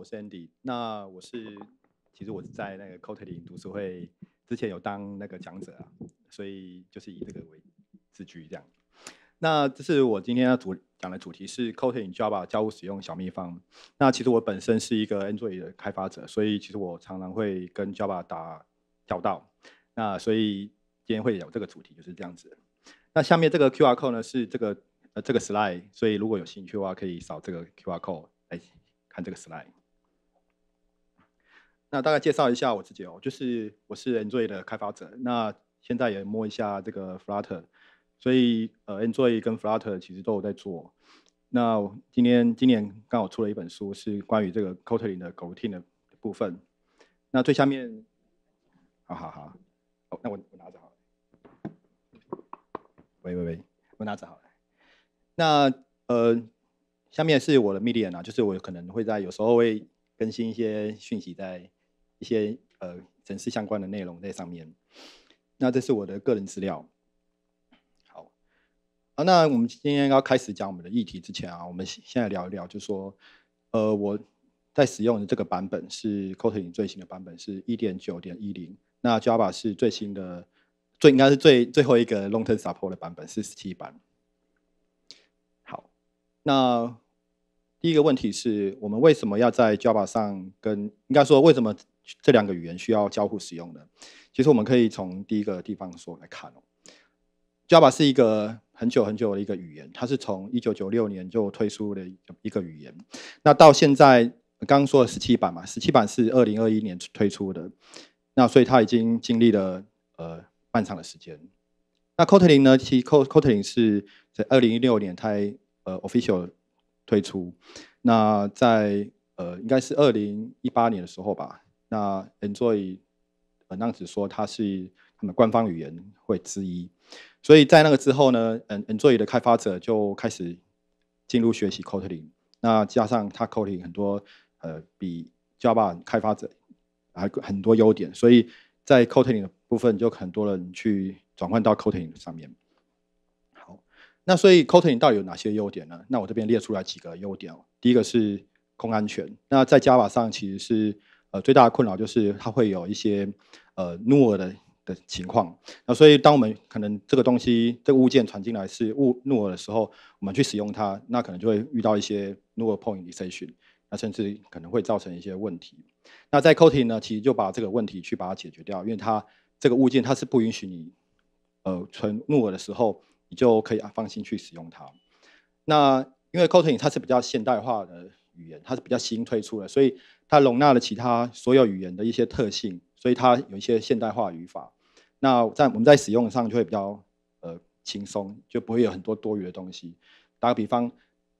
我是 Andy，那我是其实我是在那个 Cotlin 读书会之前有当那个讲者啊，所以就是以这个为自居这样。那这是我今天要主讲的主题是 Cotlin Java 交互使用小秘方。那其实我本身是一个 Android 的开发者，所以其实我常常会跟 Java 打交道。那所以今天会有这个主题就是这样子。那下面这个 QR code 呢是这个呃这个 slide，所以如果有兴趣的话可以扫这个 QR code 来看这个 slide。那大概介绍一下我自己哦，就是我是 Android 的开发者，那现在也摸一下这个 Flutter，所以呃，Android 跟 Flutter 其实都有在做。那今天今年刚好出了一本书，是关于这个 Kotlin 的 g o u t i n 的部分。那最下面，好好好，那我我拿着好了。喂喂喂，我拿着好了。那呃，下面是我的 Medium 啊，就是我可能会在有时候会更新一些讯息在。一些呃，城市相关的内容在上面。那这是我的个人资料。好，啊，那我们今天要开始讲我们的议题之前啊，我们先来聊一聊，就说，呃，我在使用的这个版本是 Kotlin 最新的版本是一点九点一零，那 Java 是最新的，最应该是最最后一个 Long Term Support 的版本是十七版。好，那第一个问题是，我们为什么要在 Java 上跟应该说为什么？这两个语言需要交互使用的，其实我们可以从第一个地方说来看哦。Java 是一个很久很久的一个语言，它是从一九九六年就推出的一个语言，那到现在刚刚说的十七版嘛，十七版是二零二一年推出的，那所以它已经经历了呃漫长的时间。那 Kotlin 呢？其 Kotlin 是在二零一六年它呃 official 推出，那在呃应该是二零一八年的时候吧。那 e n j o y 呃，那样子说它是他们官方语言会之一，所以在那个之后呢，嗯 e n j o y 的开发者就开始进入学习 Kotlin。那加上它 Kotlin 很多呃比 Java 开发者还很多优点，所以在 Kotlin 的部分就很多人去转换到 Kotlin 上面。好，那所以 Kotlin 到底有哪些优点呢？那我这边列出来几个优点哦。第一个是控安全，那在 Java 上其实是。呃，最大的困扰就是它会有一些呃 n u 的的情况。那所以，当我们可能这个东西、这个物件传进来是物 n u 的时候，我们去使用它，那可能就会遇到一些 null point e c i s i o n 那甚至可能会造成一些问题。那在 c o t i n 呢，其实就把这个问题去把它解决掉，因为它这个物件它是不允许你呃存 n u 的时候，你就可以啊放心去使用它。那因为 c o t i n 它是比较现代化的语言，它是比较新推出的，所以。它容纳了其他所有语言的一些特性，所以它有一些现代化语法。那在我们在使用上就会比较呃轻松，就不会有很多多余的东西。打个比方，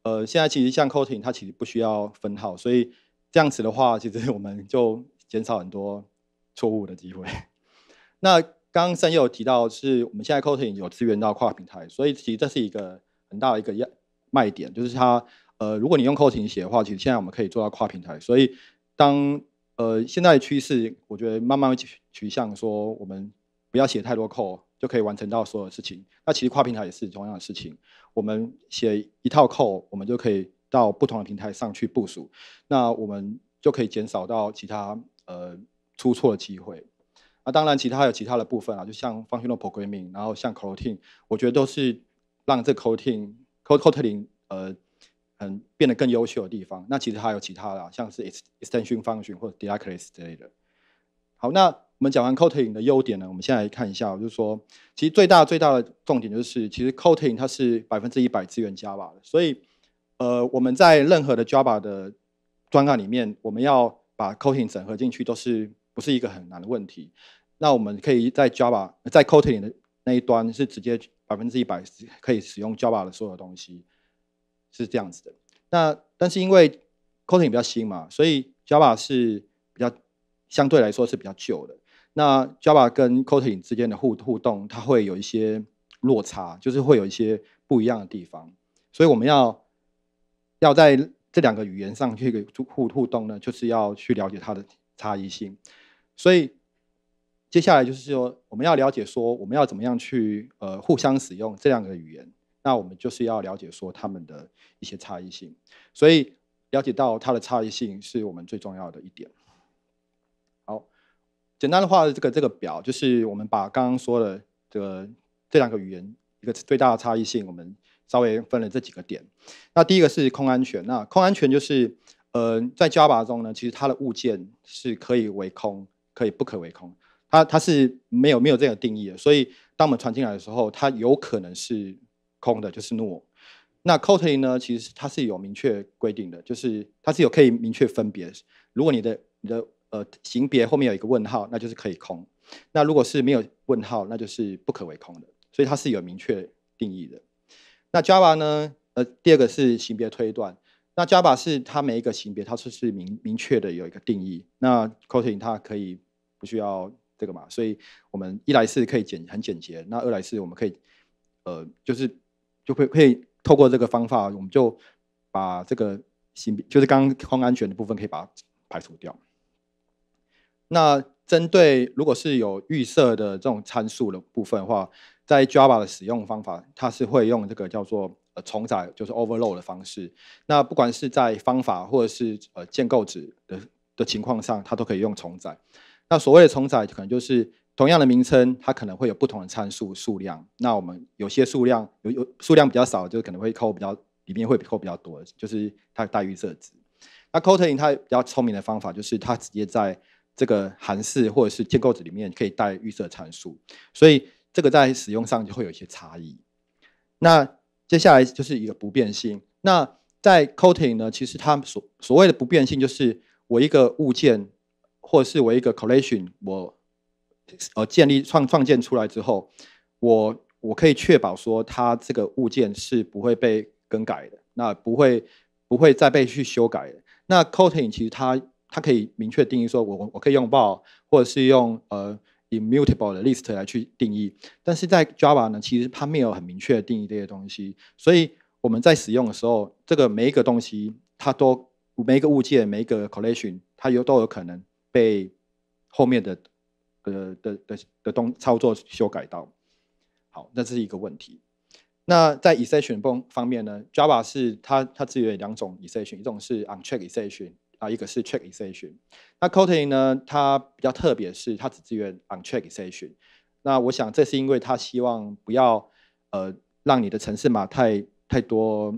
呃，现在其实像 Kotlin，它其实不需要分号，所以这样子的话，其实我们就减少很多错误的机会。那刚刚三也有提到，是我们现在 Kotlin 有支援到跨平台，所以其实这是一个很大的一个卖点，就是它呃，如果你用 Kotlin 写的话，其实现在我们可以做到跨平台，所以。当呃，现在的趋势，我觉得慢慢趋取向说，我们不要写太多扣就可以完成到所有事情。那其实跨平台也是同样的事情，我们写一套扣，我们就可以到不同的平台上去部署。那我们就可以减少到其他呃出错的机会。那当然，其他有其他的部分啊，就像 functional programming，然后像 coding，我觉得都是让这 coding c o i n c o i n g 呃。嗯，变得更优秀的地方。那其实还有其他的，像是 extension function 或者 d e c o r a t e s 这类的。好，那我们讲完 Kotlin 的优点呢，我们先来看一下，就是说，其实最大最大的重点就是，其实 Kotlin 它是百分之一百资源 Java 的。所以，呃，我们在任何的 Java 的专案里面，我们要把 Kotlin 整合进去，都是不是一个很难的问题。那我们可以在 Java 在 Kotlin 的那一端是直接百分之一百可以使用 Java 的所有东西。是这样子的，那但是因为 Kotlin 比较新嘛，所以 Java 是比较相对来说是比较旧的。那 Java 跟 Kotlin 之间的互互动，它会有一些落差，就是会有一些不一样的地方。所以我们要要在这两个语言上去个互互动呢，就是要去了解它的差异性。所以接下来就是说，我们要了解说，我们要怎么样去呃互相使用这两个语言。那我们就是要了解说他们的一些差异性，所以了解到它的差异性是我们最重要的一点。好，简单的话，这个这个表就是我们把刚刚说的这个这两个语言一个最大的差异性，我们稍微分了这几个点。那第一个是空安全，那空安全就是，呃，在 Java 中呢，其实它的物件是可以为空，可以不可为空，它它是没有没有这个定义的，所以当我们传进来的时候，它有可能是。空的就是 null，那 c o t i n 呢？其实它是有明确规定的，就是它是有可以明确分别。如果你的你的呃型别后面有一个问号，那就是可以空；那如果是没有问号，那就是不可为空的。所以它是有明确定义的。那 Java 呢？呃，第二个是型别推断。那 Java 是它每一个型别，它是是明明确的有一个定义。那 c o t i n 它可以不需要这个嘛？所以我们一来是可以简很简洁，那二来是我们可以呃就是。就会可以透过这个方法，我们就把这个新，就是刚刚空安全的部分可以把它排除掉。那针对如果是有预设的这种参数的部分的话，在 Java 的使用方法，它是会用这个叫做重载，就是 overload 的方式。那不管是在方法或者是呃建构子的的情况上，它都可以用重载。那所谓的重载，可能就是。同样的名称，它可能会有不同的参数数量。那我们有些数量有有数量比较少，就可能会扣比较里面会扣比较多，就是它带预设值。那 c o t l i n 它比较聪明的方法就是它直接在这个函数或者是建构子里面可以带预设参数，所以这个在使用上就会有一些差异。那接下来就是一个不变性。那在 c o t l i n 呢，其实它所所谓的不变性就是我一个物件，或是我一个 c o l l a t i o n 我呃，建立创创建出来之后，我我可以确保说，它这个物件是不会被更改的，那不会不会再被去修改的。那 c o t i n g 其实它它可以明确定义说，我我我可以用 a ball 或者是用呃 immutable 的 list 来去定义，但是在 Java 呢，其实它没有很明确的定义这些东西，所以我们在使用的时候，这个每一个东西它都每一个物件每一个 collection 它有都有可能被后面的。的的的的东操作修改到好，那这是一个问题。那在 exception 方方面呢，Java 是它它支援两种 exception，一种是 unchecked exception 啊，一个是 checked exception。那 Cotlin 呢，它比较特别是它只支援 unchecked exception。那我想这是因为它希望不要呃让你的程式码太太多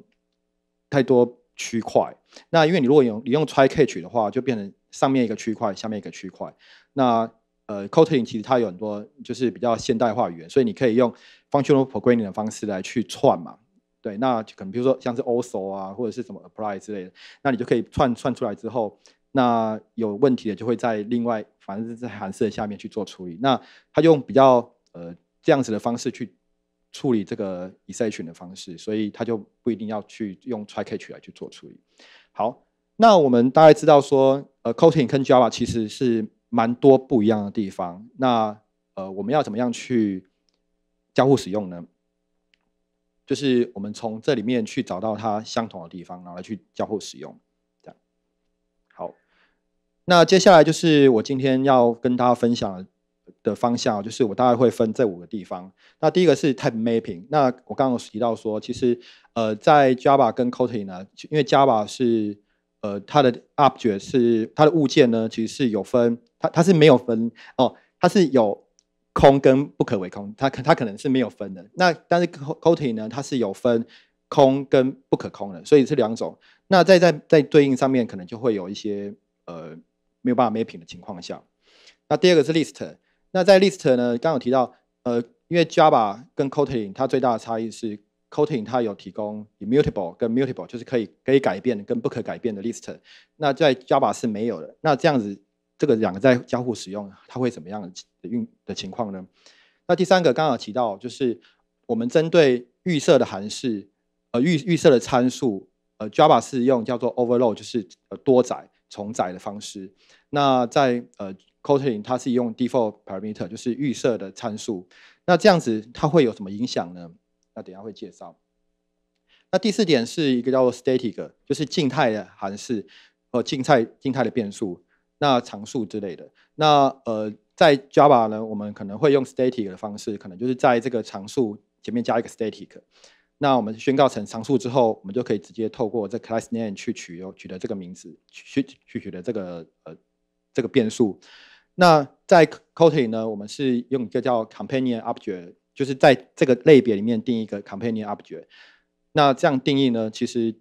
太多区块。那因为你如果用你用 try catch 的话，就变成上面一个区块，下面一个区块，那。呃，Cotlin 其实它有很多就是比较现代化语言，所以你可以用 functional programming 的方式来去串嘛，对，那可能比如说像是 also 啊，或者是什么 apply 之类的，那你就可以串串出来之后，那有问题的就会在另外反正是在函数的下面去做处理。那它用比较呃这样子的方式去处理这个 exception 的方式，所以它就不一定要去用 try catch 来去做处理。好，那我们大概知道说，呃，Cotlin 和 Java 其实是。蛮多不一样的地方，那呃我们要怎么样去交互使用呢？就是我们从这里面去找到它相同的地方，然后来去交互使用，这样。好，那接下来就是我今天要跟大家分享的方向，就是我大概会分这五个地方。那第一个是 type mapping，那我刚刚提到说，其实呃在 Java 跟 Kotlin，因为 Java 是呃它的 object 是它的物件呢，其实是有分。它它是没有分哦，它是有空跟不可为空，它可它可能是没有分的。那但是 c o t i n 呢，它是有分空跟不可空的，所以是两种。那在在在对应上面，可能就会有一些呃没有办法 mapping 的情况下。那第二个是 List，那在 List 呢，刚刚提到呃，因为 Java 跟 Kotlin 它最大的差异是 Kotlin 它有提供 Immutable 跟 Mutable，就是可以可以改变跟不可改变的 List。那在 Java 是没有的。那这样子。这个两个在交互使用，它会怎么样的运的情况呢？那第三个刚好提到，就是我们针对预设的函数，呃预预设的参数，呃 Java 是用叫做 overload，就是呃多载重载的方式。那在呃 Cotlin 它是用 default parameter，就是预设的参数。那这样子它会有什么影响呢？那等下会介绍。那第四点是一个叫做 static，就是静态的函数，呃静态静态的变数。那常数之类的，那呃，在 Java 呢，我们可能会用 static 的方式，可能就是在这个常数前面加一个 static。那我们宣告成常数之后，我们就可以直接透过这 class name 去取哦，取得这个名字，去取取得这个呃这个变数。那在 Cotlin 呢，我们是用一个叫 companion object，就是在这个类别里面定一个 companion object。那这样定义呢，其实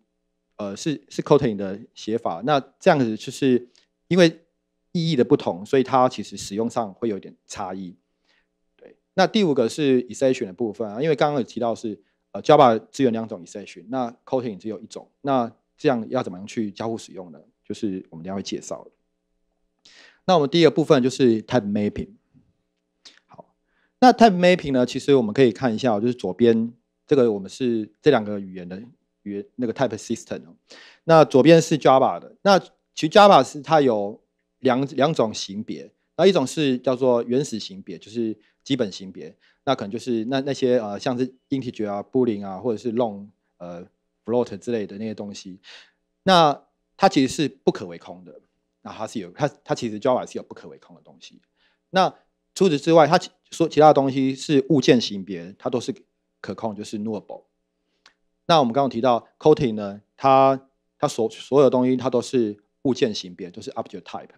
呃是是 Cotlin 的写法。那这样子就是因为意义的不同，所以它其实使用上会有点差异。对，那第五个是 i s e a t i o n 的部分啊，因为刚刚有提到是呃 Java 支援两种 i t e a t i o n 那 Kotlin 只有一种，那这样要怎么样去交互使用呢？就是我们下会介绍。那我们第一个部分就是 type mapping。好，那 type mapping 呢？其实我们可以看一下，就是左边这个我们是这两个语言的语那个 type system。那左边是 Java 的，那其实 Java 是它有两两种型别，那一种是叫做原始型别，就是基本型别，那可能就是那那些呃，像是 integer 啊、boolean 啊，或者是 long、呃、float 之类的那些东西，那它其实是不可为空的，那它是有它它其实 Java 是有不可为空的东西。那除此之外，它其说其他东西是物件型别，它都是可控，就是 nullable。那我们刚刚提到 c o t i n 呢，它它所所有东西它都是物件型别，都是 object type。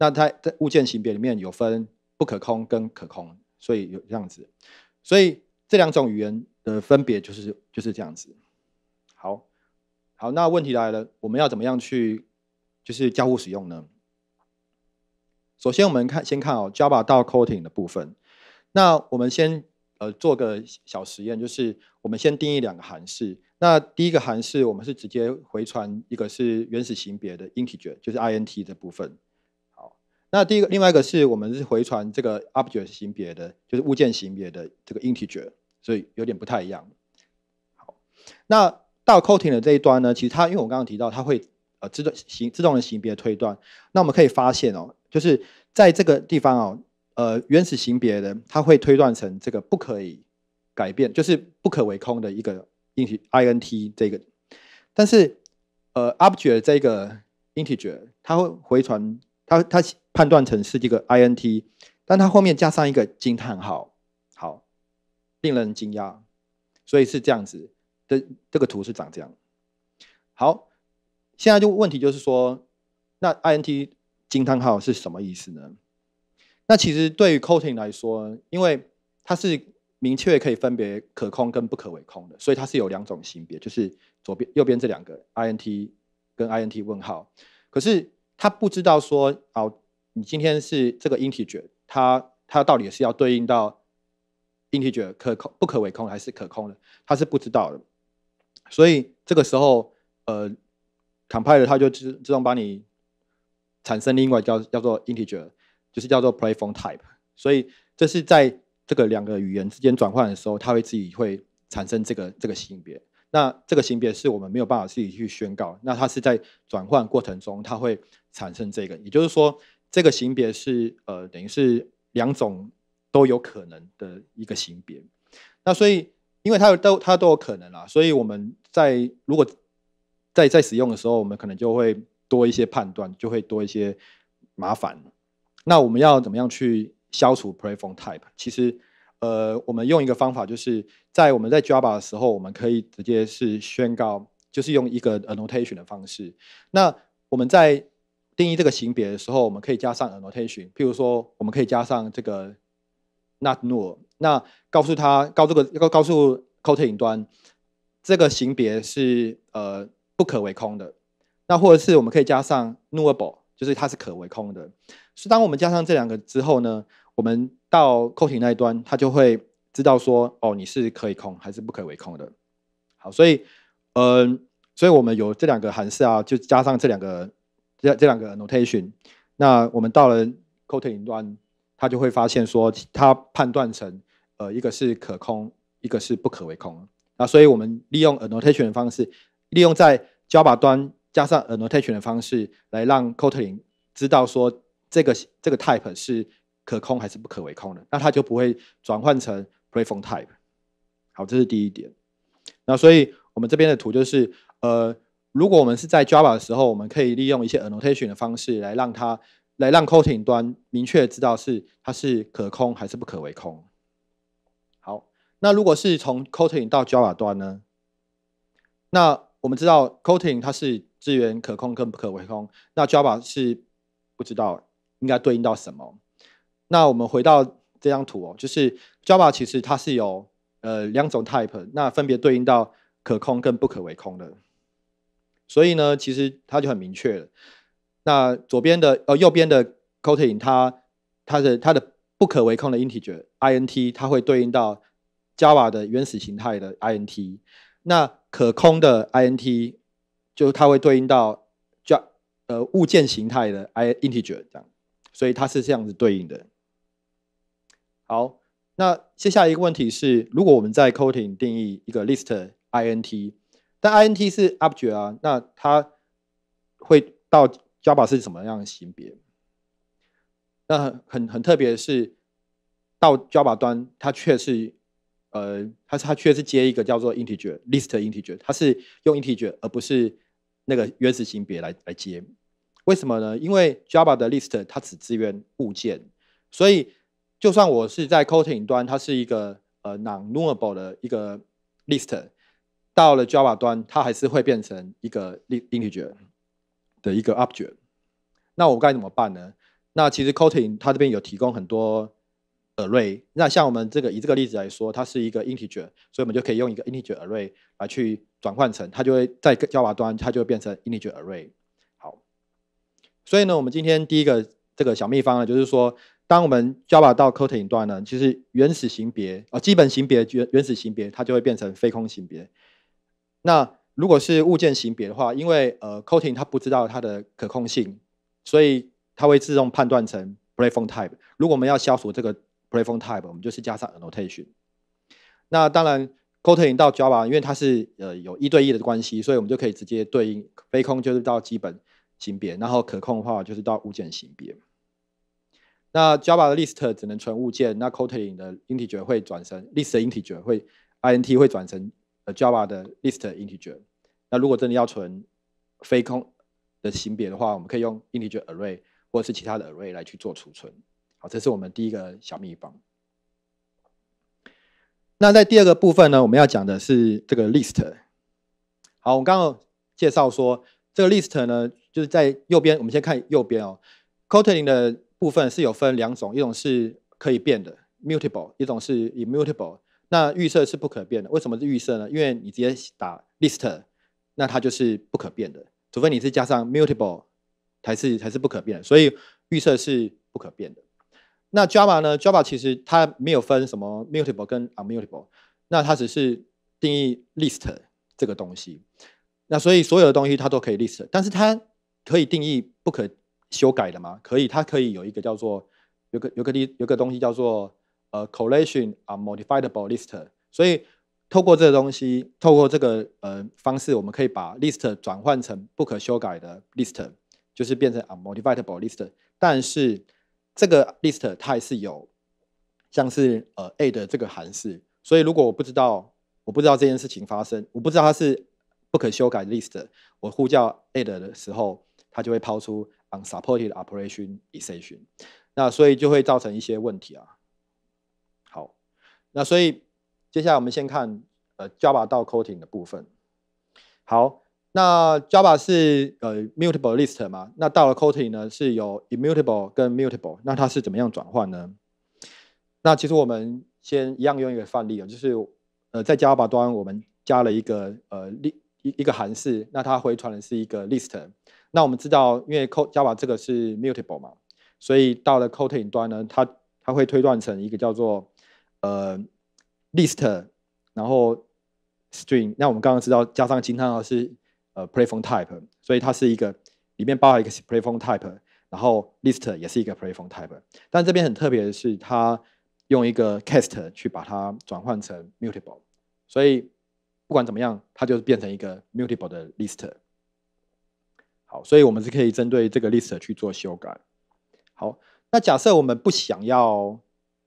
那它在物件型别里面有分不可空跟可空，所以有这样子，所以这两种语言的分别就是就是这样子。好，好，那问题来了，我们要怎么样去就是交互使用呢？首先我们看先看哦，Java 到 Coating 的部分。那我们先呃做个小实验，就是我们先定义两个函数。那第一个函数我们是直接回传一个是原始型别的 Integer，就是 int 的部分。那第一个，另外一个是我们是回传这个 object 型别的，就是物件型别的这个 integer，所以有点不太一样。好，那到 c o t i n g 的这一端呢，其实它因为我刚刚提到，它会呃自动型自动的型别推断。那我们可以发现哦，就是在这个地方哦，呃原始型别的它会推断成这个不可以改变，就是不可为空的一个 int，I N T 这个。但是呃 object 这个 integer，它会回传。它它判断成是一个 INT，但它后面加上一个惊叹号，好，令人惊讶，所以是这样子的。这个图是长这样。好，现在就问题就是说，那 INT 惊叹号是什么意思呢？那其实对于 Coating 来说，因为它是明确可以分别可控跟不可为控的，所以它是有两种型别，就是左边、右边这两个 INT 跟 INT 问号，可是。他不知道说哦，你今天是这个 integer，它它到底是要对应到 integer 可控不可为控还是可控的，他是不知道的。所以这个时候，呃，compile 它就自自动帮你产生另外叫叫做 integer，就是叫做 platform type。所以这是在这个两个语言之间转换的时候，它会自己会产生这个这个性别。那这个型别是我们没有办法自己去宣告，那它是在转换过程中它会产生这个，也就是说这个型别是呃等于是两种都有可能的一个型别，那所以因为它有都它都有可能啦，所以我们在如果在在使用的时候，我们可能就会多一些判断，就会多一些麻烦。那我们要怎么样去消除 p l a f o r m type？其实呃，我们用一个方法，就是在我们在 Java 的时候，我们可以直接是宣告，就是用一个 annotation 的方式。那我们在定义这个型别的时候，我们可以加上 annotation，譬如说，我们可以加上这个 not n u l 那告诉他，告这个，告告诉 Cotlin 端，这个型别是呃不可为空的。那或者是我们可以加上 nullable，就是它是可为空的。所以当我们加上这两个之后呢，我们。到扣停那一端，它就会知道说，哦，你是可以空还是不可以为空的。好，所以，嗯，所以我们有这两个函数啊，就加上这两个这这两个 annotation。那我们到了 c o t i n g 端，它就会发现说，它判断成，呃，一个是可空，一个是不可为空。那所以我们利用 annotation 的方式，利用在 Java 端加上 annotation 的方式，来让 Kotlin 知道说，这个这个 type 是。可控还是不可为控的，那它就不会转换成 play phone type。好，这是第一点。那所以我们这边的图就是，呃，如果我们是在 Java 的时候，我们可以利用一些 annotation 的方式来让它，来让 c o t i n g 端明确知道是它是可控还是不可为控。好，那如果是从 c o t i n g 到 Java 端呢？那我们知道 c o t i n g 它是资源可控跟不可为控，那 Java 是不知道应该对应到什么。那我们回到这张图哦，就是 Java 其实它是有呃两种 type，那分别对应到可控跟不可为控的。所以呢，其实它就很明确了。那左边的呃右边的 coating，它它的它的不可为控的 integer int，它会对应到 Java 的原始形态的 int。那可控的 int，就它会对应到 j 呃物件形态的 integer 这样，所以它是这样子对应的。好，那接下来一个问题是，如果我们在 c o t i n g 定义一个 List Int，但 Int 是 Object 啊，那它会到 Java 是什么样的型别？那很很很特别的是，到 Java 端它却是呃，它它却是接一个叫做 Integer List Integer，它是用 Integer 而不是那个原始型别来来接，为什么呢？因为 Java 的 List 它只支援物件，所以。就算我是在 Kotlin 端，它是一个呃 non-nullable 的一个 list，到了 Java 端，它还是会变成一个 int n e g e r 的一个 object。那我该怎么办呢？那其实 Kotlin 它这边有提供很多 array。那像我们这个以这个例子来说，它是一个 integer，所以我们就可以用一个 integer array 来去转换成，它就会在 Java 端它就会变成 integer array。好，所以呢，我们今天第一个这个小秘方呢，就是说。当我们 Java 到 Cotlin 呢，就是原始型别啊，基本型别原原始型别，它就会变成非空型别。那如果是物件型别的话，因为呃 Cotlin 它不知道它的可控性，所以它会自动判断成 playful type。如果我们要消除这个 playful type，我们就是加上 annotation。那当然 Cotlin 到 Java，因为它是呃有一对一的关系，所以我们就可以直接对应非空就是到基本型别，然后可控的话就是到物件型别。那 Java 的 List 只能存物件，那 Cotlin 的 Integer 会转成 List 的 Integer，会 int 会转成 Java 的 List Integer。那如果真的要存非空的型别的话，我们可以用 Integer Array 或者是其他的 Array 来去做储存。好，这是我们第一个小秘方。那在第二个部分呢，我们要讲的是这个 List。好，我刚刚介绍说这个 List 呢，就是在右边。我们先看右边哦，Cotlin 的。部分是有分两种，一种是可以变的 （mutable），一种是 immutable。那预设是不可变的。为什么是预设呢？因为你直接打 list，那它就是不可变的，除非你是加上 mutable，才是才是不可变。所以预设是不可变的。那 Java 呢？Java 其实它没有分什么 mutable 跟 immutable，那它只是定义 list 这个东西。那所以所有的东西它都可以 list，但是它可以定义不可。修改的吗？可以，它可以有一个叫做，有个有个例，有个东西叫做呃，correlation 啊，modifiable list。所以透过这个东西，透过这个呃方式，我们可以把 list 转换成不可修改的 list，就是变成 modifiable list。但是这个 list 它还是有像是呃 a 的这个函数，所以如果我不知道我不知道这件事情发生，我不知道它是不可修改 list，我呼叫 a d 的时候，它就会抛出。unsupported operation exception，那所以就会造成一些问题啊。好，那所以接下来我们先看呃 Java 到 Coating 的部分。好，那 Java 是呃 mutable list 嘛？那到了 Coating 呢是有 immutable 跟 mutable，那它是怎么样转换呢？那其实我们先一样用一个范例啊，就是呃在 Java 端我们加了一个呃一一个函数，那它回传的是一个 list。那我们知道，因为 Java 这个是 mutable 嘛，所以到了 Cotlin 端呢，它它会推断成一个叫做呃 list，然后 string。那我们刚刚知道加上惊叹号是呃 playphone type，所以它是一个里面包含一个 playphone type，然后 list 也是一个 playphone type。但这边很特别的是，它用一个 cast 去把它转换成 mutable，所以不管怎么样，它就变成一个 mutable 的 list。好，所以我们是可以针对这个 list 去做修改。好，那假设我们不想要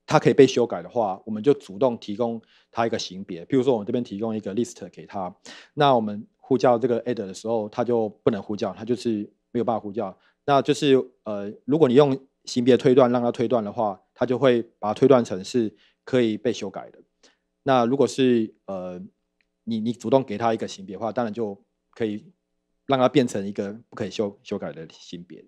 它可以被修改的话，我们就主动提供它一个型别。比如说，我们这边提供一个 list 给它，那我们呼叫这个 add 的时候，它就不能呼叫，它就是没有办法呼叫。那就是呃，如果你用型别推断让它推断的话，它就会把它推断成是可以被修改的。那如果是呃，你你主动给它一个型别的话，当然就可以。让它变成一个不可以修修改的性别，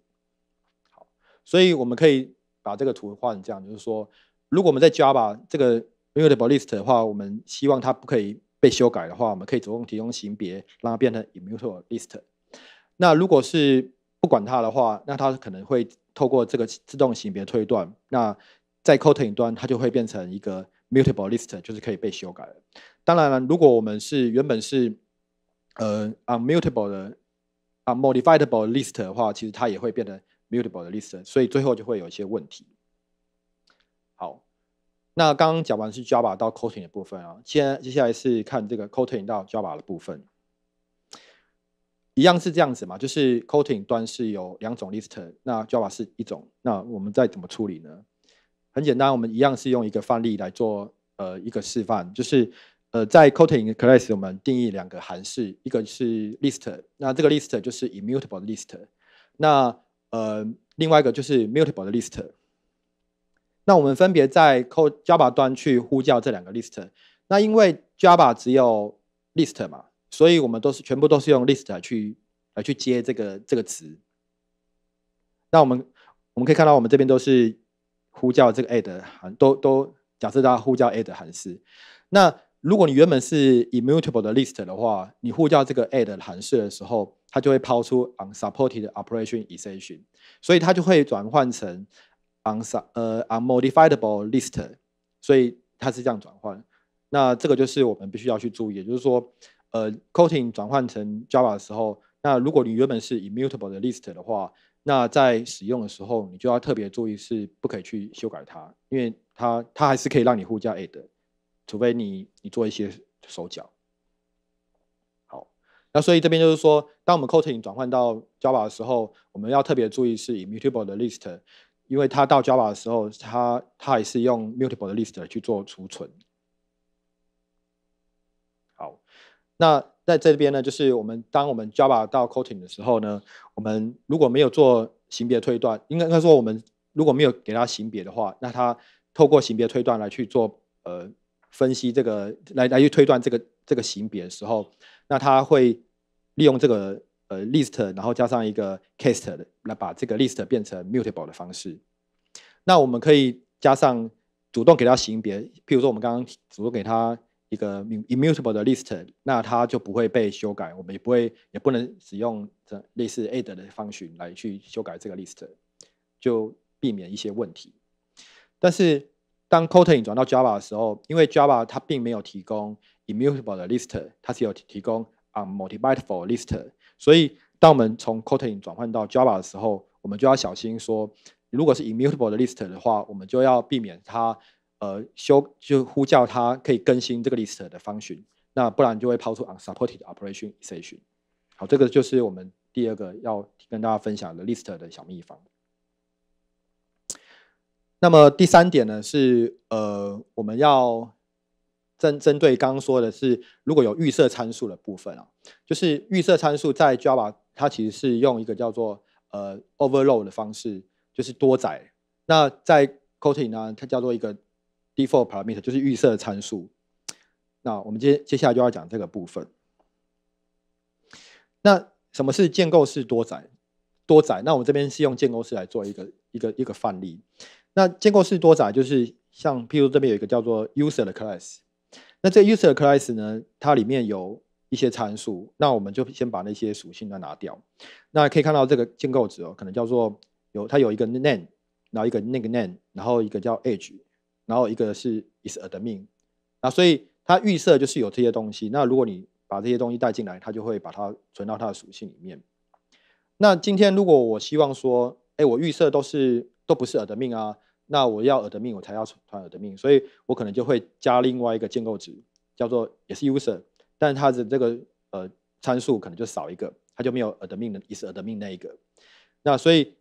好，所以我们可以把这个图画成这样，就是说，如果我们在加吧这个 mutable list 的话，我们希望它不可以被修改的话，我们可以主动提供性别让它变成 immutable list。那如果是不管它的话，那它可能会透过这个自动性别推断，那在 Kotlin 端它就会变成一个 mutable list，就是可以被修改的。当然了，如果我们是原本是呃 unmutable 的。啊，modifiable list 的话，其实它也会变成 mutable 的 list，所以最后就会有一些问题。好，那刚刚讲完是 Java 到 Cotlin 的部分啊，接接下来是看这个 Cotlin 到 Java 的部分，一样是这样子嘛，就是 Cotlin 端是有两种 list，那 Java 是一种，那我们再怎么处理呢？很简单，我们一样是用一个范例来做呃一个示范，就是。呃，在 Kotlin、c l a s s 我们定义两个函数，一个是 List，那这个 List 就是以 mutable 的 List，那呃另外一个就是 mutable 的 List，那我们分别在 c o d e Java 端去呼叫这两个 List，那因为 Java 只有 List 嘛，所以我们都是全部都是用 List 去来去接这个这个词。那我们我们可以看到我们这边都是呼叫这个 add 函都都假设大家呼叫 add 函数，那如果你原本是 immutable 的 list 的话，你呼叫这个 add 函数的时候，它就会抛出 unsupported operation exception，所以它就会转换成 unsa 呃 unmodifiable list，所以它是这样转换。那这个就是我们必须要去注意，也就是说，呃 c o t i n g 转换成 Java 的时候，那如果你原本是 immutable 的 list 的话，那在使用的时候，你就要特别注意是不可以去修改它，因为它它还是可以让你呼叫 add。除非你你做一些手脚，好，那所以这边就是说，当我们 Cotlin 转换到 Java 的时候，我们要特别注意是以 Mutable 的 List，因为它到 Java 的时候，它它也是用 Mutable 的 List 去做储存。好，那在这边呢，就是我们当我们 Java 到 Cotlin 的时候呢，我们如果没有做型别推断，应该应该说我们如果没有给它型别的话，那它透过型别推断来去做呃。分析这个来来去推断这个这个型别的时候，那他会利用这个呃 list，然后加上一个 cast 的，来把这个 list 变成 mutable 的方式。那我们可以加上主动给它型别，譬如说我们刚刚主动给它一个 immutable 的 list，那它就不会被修改，我们也不会也不能使用这类似 add 的方式来去修改这个 list，就避免一些问题。但是当 Kotlin 转到 Java 的时候，因为 Java 它并没有提供 Immutable 的 List，它是有提供 u n m o t i f i a b l e List。所以当我们从 Kotlin 转换到 Java 的时候，我们就要小心说，如果是 Immutable 的 List 的话，我们就要避免它呃修就呼叫它可以更新这个 List 的方询，那不然就会抛出 Unsupported Operation exception。好，这个就是我们第二个要跟大家分享的 List 的小秘方。那么第三点呢，是呃，我们要针针对刚刚说的是，如果有预设参数的部分啊，就是预设参数在 Java 它其实是用一个叫做呃 overload 的方式，就是多载。那在 Kotlin 呢，它叫做一个 default parameter，就是预设参数。那我们接接下来就要讲这个部分。那什么是建构式多载？多载？那我这边是用建构式来做一个一个一个范例。那建构式多窄就是像，譬如这边有一个叫做 User 的 class，那这 User class 呢，它里面有一些参数，那我们就先把那些属性呢拿掉。那可以看到这个建构值哦，可能叫做有它有一个 name，然后一个那个 name，然后一个叫 age，然后一个是 is admin，那所以它预设就是有这些东西。那如果你把这些东西带进来，它就会把它存到它的属性里面。那今天如果我希望说，哎，我预设都是都不是 admin 啊。那我要耳的命，我才要传耳的命，所以我可能就会加另外一个建构值，叫做也是 user，但是它的这个呃参数可能就少一个，它就没有耳的命的，也是耳的命那一个。那所以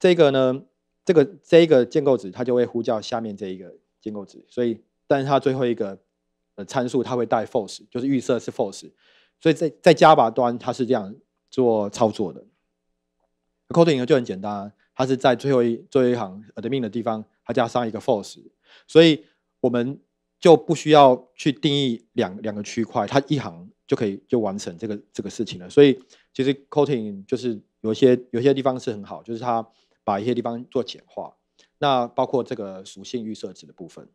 这个呢，这个这一个建构值，它就会呼叫下面这一个建构值。所以，但是它最后一个呃参数，它会带 false，就是预设是 false。所以在在 Java 端，它是这样做操作的。coding 就很简单。它是在最后一最后一行 admin 的地方，它加上一个 force，所以我们就不需要去定义两两个区块，它一行就可以就完成这个这个事情了。所以其实 Coating 就是有些有些地方是很好，就是它把一些地方做简化。那包括这个属性预设值的部分。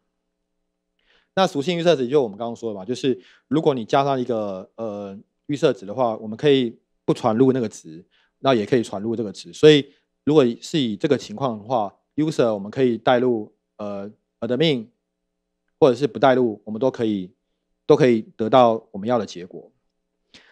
那属性预设值就我们刚刚说的嘛，就是如果你加上一个呃预设值的话，我们可以不传入那个值，那也可以传入这个值，所以。如果是以这个情况的话，user 我们可以带入呃 m 的 n 或者是不带入，我们都可以都可以得到我们要的结果。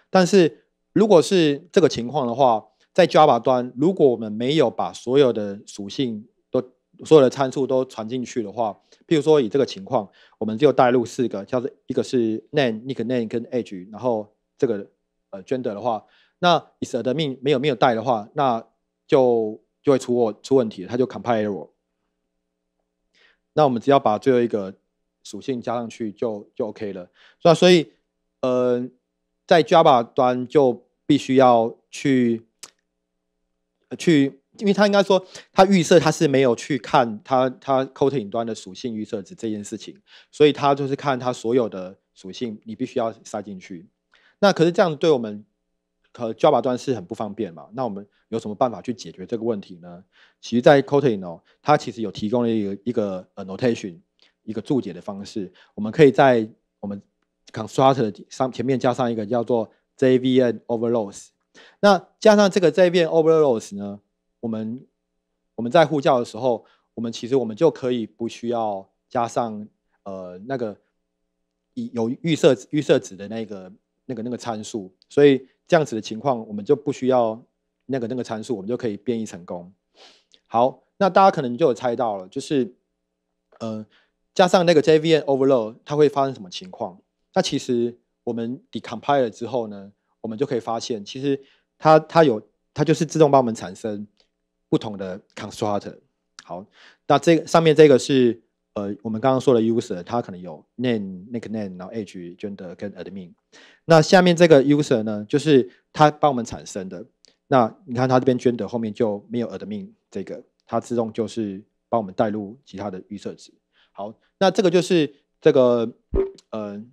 但是如果是这个情况的话，在 Java 端，如果我们没有把所有的属性都所有的参数都传进去的话，譬如说以这个情况，我们就带入四个，叫做一个是 name、nick name 跟 age，然后这个呃 gender 的话，那 is admin 没有没有带的话，那就就会出错出问题，它就 compile error。那我们只要把最后一个属性加上去就就 OK 了。那所以，呃，在 Java 端就必须要去去，因为它应该说它预设它是没有去看它它 Kotlin 端的属性预设值这件事情，所以它就是看它所有的属性，你必须要塞进去。那可是这样子对我们。和 Java 端是很不方便嘛？那我们有什么办法去解决这个问题呢？其实，在 Kotlin 哦，它其实有提供了一个一个呃 notation，一个注解的方式。我们可以在我们 constructor 上前面加上一个叫做 JVM overloads。那加上这个 JVM overloads 呢，我们我们在呼叫的时候，我们其实我们就可以不需要加上呃那个以有预设预设值的那个那个那个参数，所以。这样子的情况，我们就不需要那个那个参数，我们就可以编译成功。好，那大家可能就有猜到了，就是，嗯，加上那个 J V N Overload，它会发生什么情况？那其实我们 d e c o m p i l e 之后呢，我们就可以发现，其实它它有它就是自动帮我们产生不同的 Constructor。好，那这上面这个是。呃，我们刚刚说的 user，它可能有 name、nickname，然后 age、gender 跟 admin。那下面这个 user 呢，就是它帮我们产生的。那你看它这边 gender 后面就没有 admin 这个，它自动就是帮我们带入其他的预设值。好，那这个就是这个呃，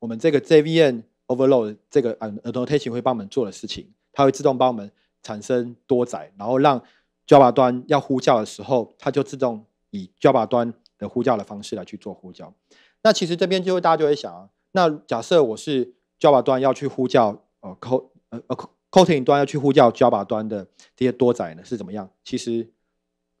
我们这个 JVM overload 这个啊 annotation 会帮我们做的事情，它会自动帮我们产生多载，然后让 Java 端要呼叫的时候，它就自动以 Java 端。的呼叫的方式来去做呼叫，那其实这边就会大家就会想啊，那假设我是 Java 端要去呼叫呃 Co 呃呃 c o a t i n g 端要去呼叫 Java 端的这些多载呢是怎么样？其实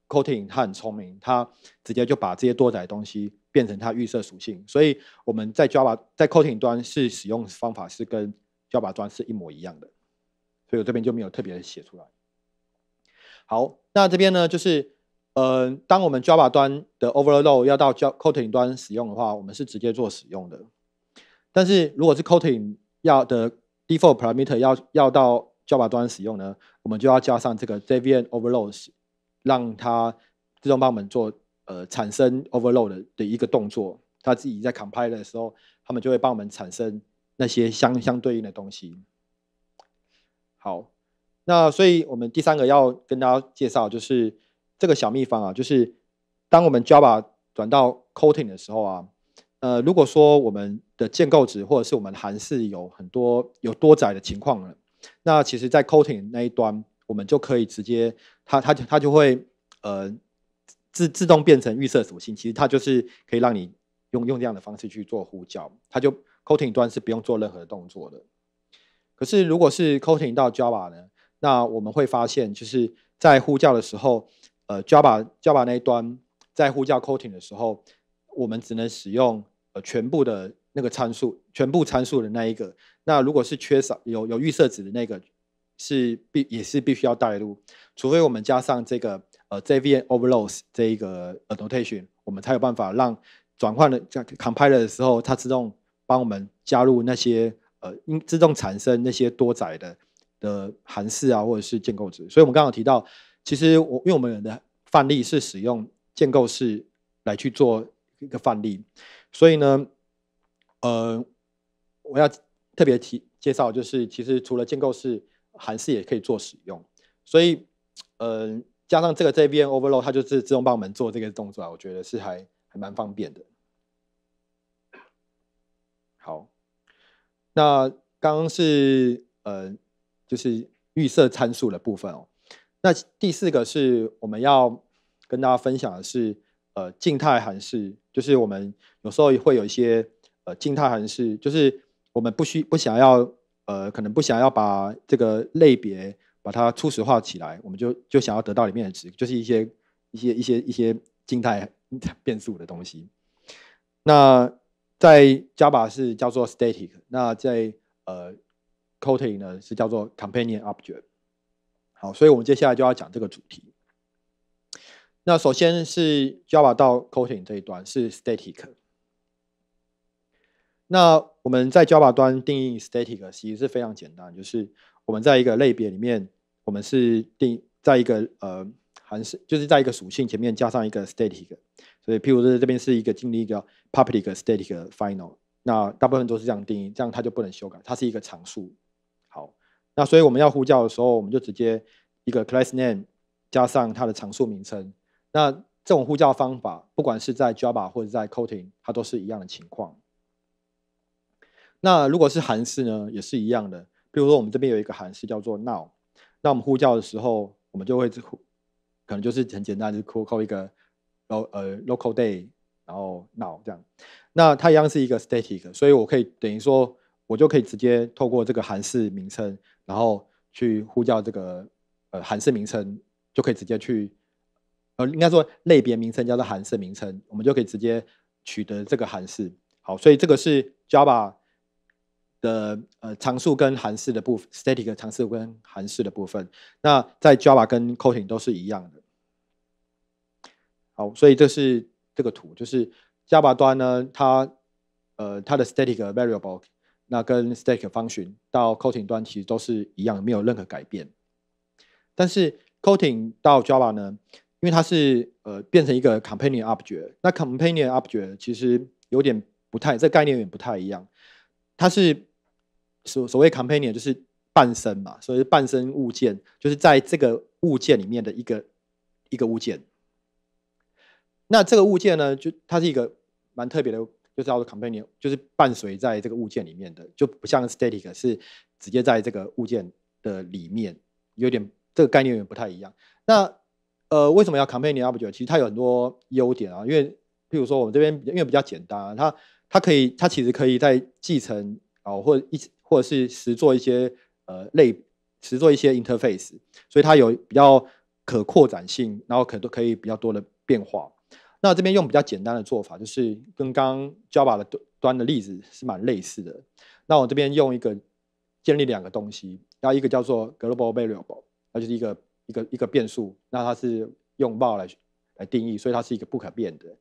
Coating 它很聪明，它直接就把这些多载东西变成它预设属性，所以我们在 Java 在 Coating 端是使用方法是跟 Java 端是一模一样的，所以我这边就没有特别写出来。好，那这边呢就是。呃，当我们 Java 端的 overload 要到 J Kotlin 端使用的话，我们是直接做使用的。但是如果是 Kotlin 要的 default parameter 要要到 Java 端使用呢，我们就要加上这个 JVM overload，让它自动帮我们做呃产生 overload 的的一个动作。它自己在 compile 的时候，他们就会帮我们产生那些相相对应的东西。好，那所以我们第三个要跟大家介绍就是。这个小秘方啊，就是当我们 Java 转到 Coating 的时候啊，呃，如果说我们的建构值或者是我们函数有很多有多窄的情况了，那其实，在 Coating 那一端，我们就可以直接，它它它就会，呃，自自动变成预设属性。其实它就是可以让你用用这样的方式去做呼叫，它就 Coating 端是不用做任何动作的。可是如果是 Coating 到 Java 呢，那我们会发现就是在呼叫的时候。呃，Java Java 那一端在呼叫 Kotlin 的时候，我们只能使用呃全部的那个参数，全部参数的那一个。那如果是缺少有有预设值的那个，是必也是必须要带入，除非我们加上这个呃 j v n Overloads 这一个 annotation，我们才有办法让转换的在 compiler 的时候，它自动帮我们加入那些呃自动产生那些多载的的函数啊，或者是建构值。所以，我们刚好提到。其实我因为我们的范例是使用建构式来去做一个范例，所以呢，呃，我要特别提介绍，就是其实除了建构式，函式也可以做使用。所以，呃，加上这个 JVM overload，它就是自动帮我们做这个动作，我觉得是还还蛮方便的。好，那刚刚是呃，就是预设参数的部分哦。那第四个是我们要跟大家分享的是，呃，静态函数，就是我们有时候会有一些呃静态函数，就是我们不需不想要，呃，可能不想要把这个类别把它初始化起来，我们就就想要得到里面的值，就是一些一些一些一些静态变速的东西。那在 Java 是叫做 static，那在呃 c o t i n g 呢是叫做 companion object。好，所以我们接下来就要讲这个主题。那首先是 Java 到 Coating 这一段是 Static。那我们在 Java 端定义 Static 其实是非常简单，就是我们在一个类别里面，我们是定在一个呃还是就是在一个属性前面加上一个 Static。所以，譬如说这边是一个经历一个 Public Static Final，那大部分都是这样定义，这样它就不能修改，它是一个常数。好。那所以我们要呼叫的时候，我们就直接一个 class name 加上它的常数名称。那这种呼叫方法，不管是在 Java 或者在 c o t i n g 它都是一样的情况。那如果是函式呢，也是一样的。比如说我们这边有一个函式叫做 now，那我们呼叫的时候，我们就会可能就是很简单，就是扣扣 call 一个 local o c a l day，然后 now 这样。那它一样是一个 static，所以我可以等于说，我就可以直接透过这个函式名称。然后去呼叫这个呃函式名称，就可以直接去，呃，应该说类别名称叫做函式名称，我们就可以直接取得这个函式。好，所以这个是 Java 的呃常数跟函式的部分，static 常数跟函式的部分。那在 Java 跟 Coating 都是一样的。好，所以这是这个图，就是 Java 端呢，它呃它的 static variable。那跟 Stack 方寻到 Coating 端其实都是一样，没有任何改变。但是 Coating 到 Java 呢，因为它是呃变成一个 c o m p a n i Object，n o 那 c o m p a n i Object n o 其实有点不太，这概念有点不太一样。它是所所谓 c o m p a n i o n 就是半身嘛，所以半身物件就是在这个物件里面的一个一个物件。那这个物件呢，就它是一个蛮特别的。就是叫做 companion，就是伴随在这个物件里面的，就不像 static 是直接在这个物件的里面，有点这个概念有点不太一样。那呃，为什么要 companion object？其实它有很多优点啊，因为譬如说我们这边因为比较简单，啊，它它可以它其实可以在继承啊，或一或者是实做一些呃类，实做一些 interface，所以它有比较可扩展性，然后可都可以比较多的变化。那这边用比较简单的做法，就是跟刚 Java 的端的例子是蛮类似的。那我这边用一个建立两个东西，那一个叫做 Global Variable，那就是一个一个一个变数，那它是用冒来来定义，所以它是一个不可变的。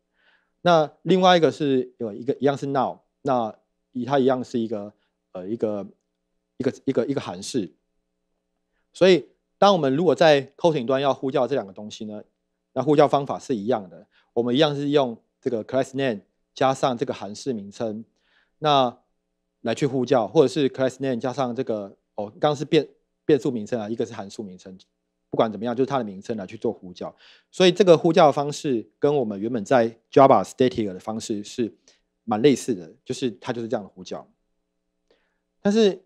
那另外一个是有一个一样是 Now，那以它一样是一个呃一个一个一个一个函式。所以当我们如果在 c o s i n g 端要呼叫这两个东西呢？那呼叫方法是一样的，我们一样是用这个 class name 加上这个函数名称，那来去呼叫，或者是 class name 加上这个哦，刚刚是变变数名称啊，一个是函数名称，不管怎么样，就是它的名称来去做呼叫。所以这个呼叫方式跟我们原本在 Java static 的方式是蛮类似的，就是它就是这样的呼叫。但是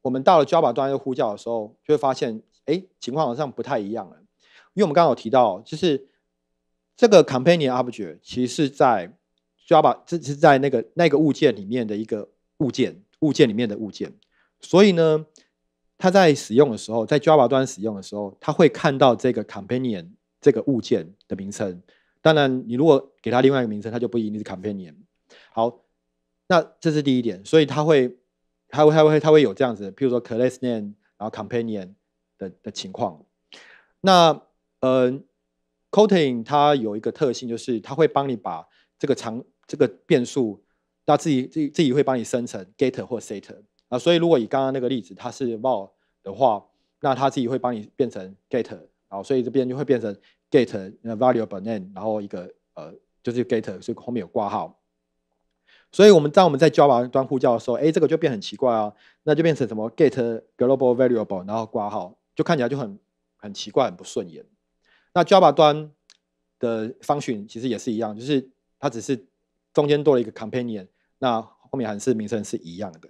我们到了 Java 端去呼叫的时候，就会发现，哎，情况好像不太一样了，因为我们刚刚有提到，就是。这个 companion object 其实是在 Java 这是在那个那个物件里面的一个物件，物件里面的物件。所以呢，它在使用的时候，在 Java 端使用的时候，它会看到这个 companion 这个物件的名称。当然，你如果给它另外一个名称，它就不一定是 companion。好，那这是第一点。所以它会，它会，它会，它会有这样子，譬如说 class name，然后 companion 的的情况。那，嗯。c o t i n g 它有一个特性，就是它会帮你把这个长这个变数，那自己自己自己会帮你生成 getter 或 setter 啊，所以如果以刚刚那个例子，它是 val 的话，那它自己会帮你变成 getter 好，所以这边就会变成 g e t t r variable，然后一个呃就是 getter，所以后面有挂号。所以我们在我们在 Java 端呼叫的时候，哎，这个就变很奇怪啊，那就变成什么 get global variable，然后挂号，就看起来就很很奇怪，很不顺眼。那 Java 端的 function 其实也是一样，就是它只是中间多了一个 companion，那后面还是名称是一样的。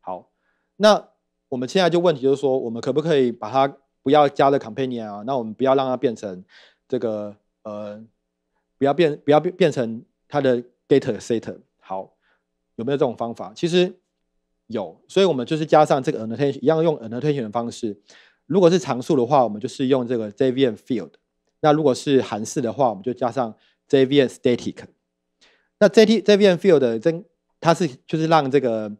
好，那我们现在就问题就是说，我们可不可以把它不要加了 companion 啊？那我们不要让它变成这个呃，不要变，不要变变成它的 getter setter。好，有没有这种方法？其实有，所以我们就是加上这个 annotation 一样用 annotation 的方式。如果是常数的话，我们就是用这个 JVM field。那如果是韩式的话，我们就加上 j v i static。那 J J V i field 真它是就是让这个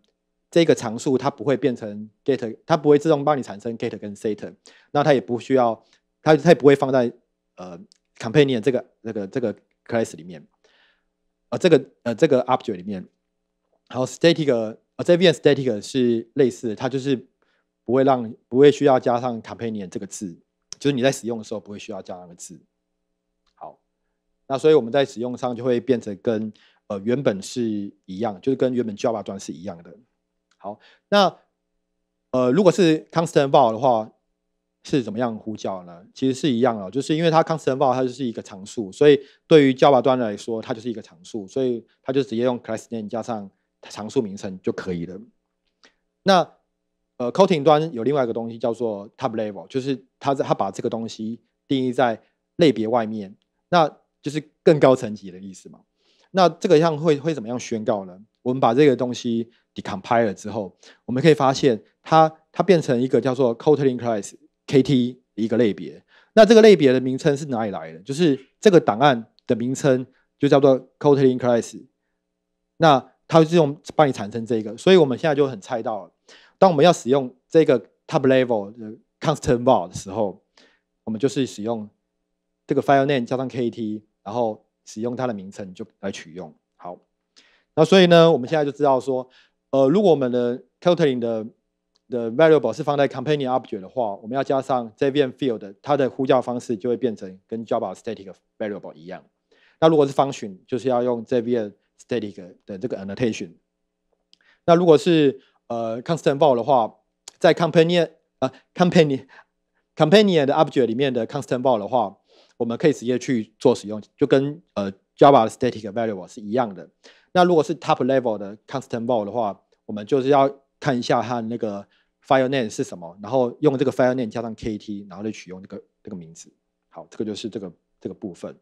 这个常数它不会变成 get，它不会自动帮你产生 get 跟 set。那它也不需要，它它也不会放在呃 c o m p a n i o n 这个这个这个 class 里面，呃这个呃这个 object 里面。然后 static 呃 j v i static 是类似，它就是不会让不会需要加上 c o m p a n i n 这个字。就是你在使用的时候不会需要加那个字，好，那所以我们在使用上就会变成跟呃原本是一样，就是跟原本 Java 端是一样的。好，那呃如果是 ConstantVar 的话是怎么样呼叫呢？其实是一样哦，就是因为它 ConstantVar 它就是一个常数，所以对于 Java 端来说它就是一个常数，所以它就直接用 ClassName 加上常数名称就可以了。那呃 c o t i n g 端有另外一个东西叫做 top level，就是它在它把这个东西定义在类别外面，那就是更高层级的意思嘛。那这个样会会怎么样宣告呢？我们把这个东西 decompile 了之后，我们可以发现它它变成一个叫做 Kotlin Class KT 一个类别。那这个类别的名称是哪里来的？就是这个档案的名称就叫做 Kotlin Class。那它就是帮你产生这个，所以我们现在就很猜到了。当我们要使用这个 top level 的 constant var 的时候，我们就是使用这个 file name 加上 kt，然后使用它的名称就来取用。好，那所以呢，我们现在就知道说，呃，如果我们的 kotlin 的的 variable 是放在 c o m p a n i object n o 的话，我们要加上 JVM field，它的呼叫方式就会变成跟 Java static variable 一样。那如果是 function，就是要用 JVM static 的这个 annotation。那如果是呃，constant val 的话，在 company 呃 company company 的 object 里面的 constant val 的话，我们可以直接去做使用，就跟呃 Java 的 static variable 是一样的。那如果是 top level 的 constant val 的话，我们就是要看一下它那个 file name 是什么，然后用这个 file name 加上 kt，然后来取用这个这个名字。好，这个就是这个这个部分。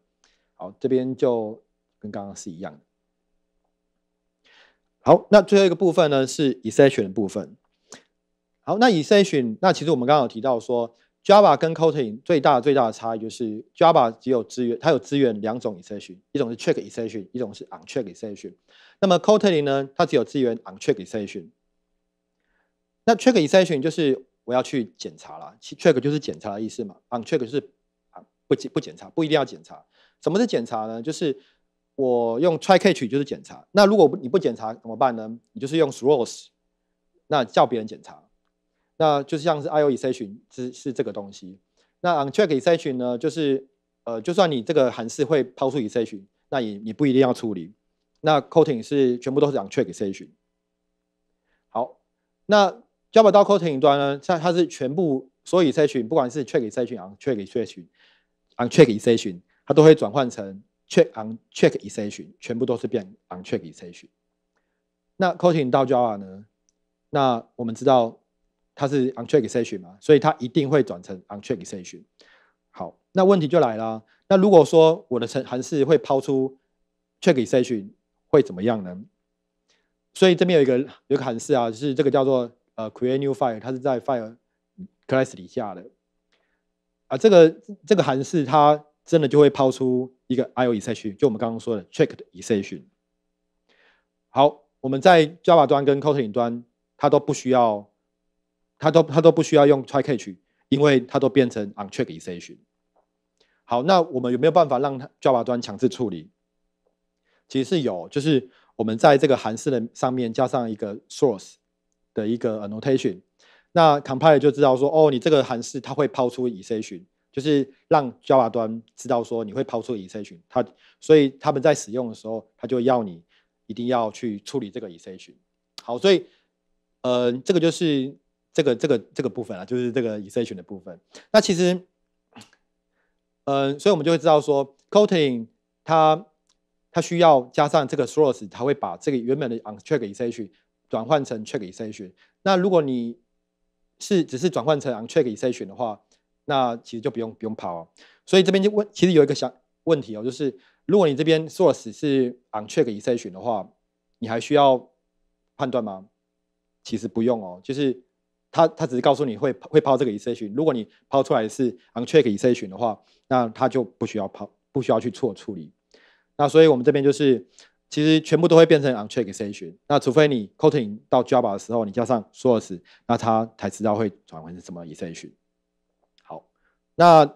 好，这边就跟刚刚是一样的。好，那最后一个部分呢是 exception 的部分。好，那 exception 那其实我们刚刚有提到说，Java 跟 Kotlin 最大最大的差异就是 Java 只有资源，它有资源两种 exception，一种是 c h e c k e exception，一种是 u n c h e c k e exception。那么 Kotlin 呢，它只有资源 u n c h e c k e exception。那 c h e c k e exception 就是我要去检查啦，check 就是检查的意思嘛 u n c h e c k 就是不检不检查，不一定要检查。什么是检查呢？就是我用 try catch 就是检查。那如果你不检查怎么办呢？你就是用 throws，那叫别人检查。那就是像是 io exception 是是这个东西。那 u n c h e c k e exception 呢，就是呃，就算你这个函数会抛出 exception，那也也不一定要处理。那 c o a t i n g 是全部都是 unchecked exception。好，那 Java 到 c o a t i n g 端呢，它它是全部所有 exception，不管是 checked exception、unchecked exception、unchecked exception，它都会转换成 Check on check i s a e t i o n 全部都是变 on check i s a e t i o n 那 c o t i n 到 Java 呢？那我们知道它是 on check i s a e t i o n 嘛，所以它一定会转成 on check i s a e t i o n 好，那问题就来了。那如果说我的程函式会抛出 check i s a e t i o n 会怎么样呢？所以这边有一个有一个函式啊，就是这个叫做呃 create new file，它是在 file class 里下的。啊，这个这个函式它真的就会抛出一个 IO exception，就我们刚刚说的 Checked exception。好，我们在 Java 端跟 Kotlin 端，它都不需要，它都它都不需要用 try catch，因为它都变成 unchecked exception。好，那我们有没有办法让 Java 端强制处理？其实是有，就是我们在这个函数的上面加上一个 source 的一个 annotation，那 compile 就知道说，哦，你这个函数它会抛出 exception。就是让 Java 端知道说你会抛出异常群，它所以他们在使用的时候，他就要你一定要去处理这个异常群。好，所以呃，这个就是这个这个这个部分啊，就是这个异常群的部分。那其实，嗯，所以我们就会知道说 c o t i n g 它它需要加上这个 source，它会把这个原本的 uncheck 异常群转换成 check 异常群。那如果你是只是转换成 uncheck 异常群的话，那其实就不用不用抛哦，所以这边就问，其实有一个想问题哦，就是如果你这边 source 是 o n c h e c k i t e r t i o n 的话，你还需要判断吗？其实不用哦，就是他他只是告诉你会会抛这个 i t e r t i o n 如果你抛出来是 o n c h e c k i t e r t i o n 的话，那他就不需要抛，不需要去错处理。那所以我们这边就是其实全部都会变成 o n c h e c k i t e r t i o n 那除非你 coding 到 Java 的时候，你加上 source，那他才知道会转换成什么 i t e r t i o n 那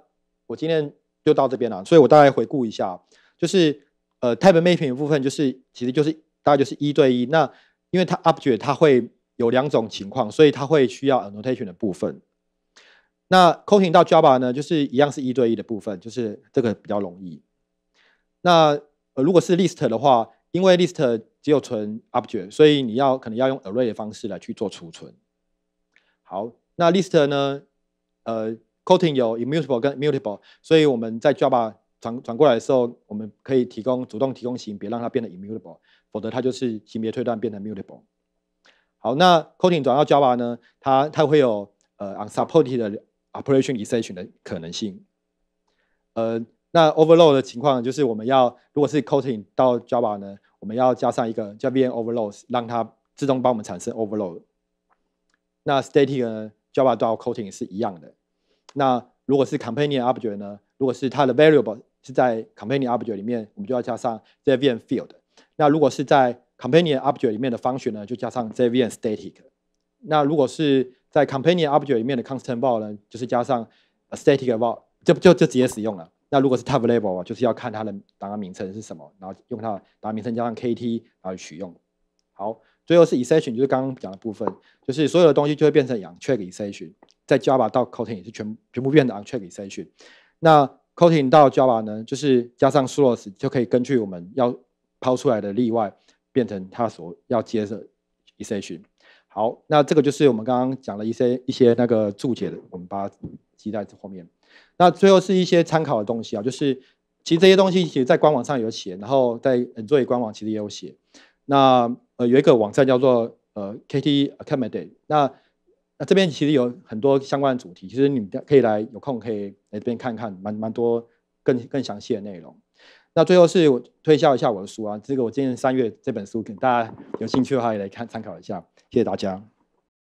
我今天就到这边了，所以我大概回顾一下，就是呃，type mapping 的部分，就是其实就是大概就是一对一。那因为它 object 它会有两种情况，所以它会需要 annotation 的部分。那 coding 到 Java 呢，就是一样是一对一的部分，就是这个比较容易。那呃，如果是 list 的话，因为 list 只有存 object，所以你要可能要用 array 的方式来去做储存。好，那 list 呢，呃。Coating 有 immutable 跟 mutable，所以我们在 Java 转转过来的时候，我们可以提供主动提供性别，让它变得 immutable，否则它就是性别推断变成 mutable。好，那 Coating 转到 Java 呢，它它会有呃 unsupported 的 operation e x c p t i o n 的可能性。呃，那 overload 的情况就是我们要如果是 Coating 到 Java 呢，我们要加上一个叫 v n overloads，让它自动帮我们产生 overload。那 static 呢，Java 到 Coating 是一样的。那如果是 companion object 呢？如果是它的 variable 是在 companion object 里面，我们就要加上 t v i e v field。那如果是在 companion object 里面的 function 呢，就加上 t v i e v static。那如果是在 companion object 里面的 constant v a l 呢，就是加上 static v a l 就就就直接使用了。那如果是 table l a v e l 啊，就是要看它的档案名称是什么，然后用它的档案名称加上 kt 来取用。好，最后是 exception 就是刚刚讲的部分，就是所有的东西就会变成要 check exception。在 Java 到 Coating 也是全全部变成 o n c h e c k e s e x c e t i o n 那 Coating 到 Java 呢，就是加上 Source 就可以根据我们要抛出来的例外，变成它所要接受的 Exception。好，那这个就是我们刚刚讲的一些一些那个注解的，我们把它记在这后面。那最后是一些参考的东西啊，就是其实这些东西其实在官网上有写，然后在 Android 官网其实也有写。那呃有一个网站叫做呃 Kt a c c o m m o d a t e 那那这边其实有很多相关的主题，其实你们可以来，有空可以来这边看看，蛮蛮多更更详细的内容。那最后是我推销一下我的书啊，这个我今年三月这本书，大家有兴趣的话也来看参考一下，谢谢大家。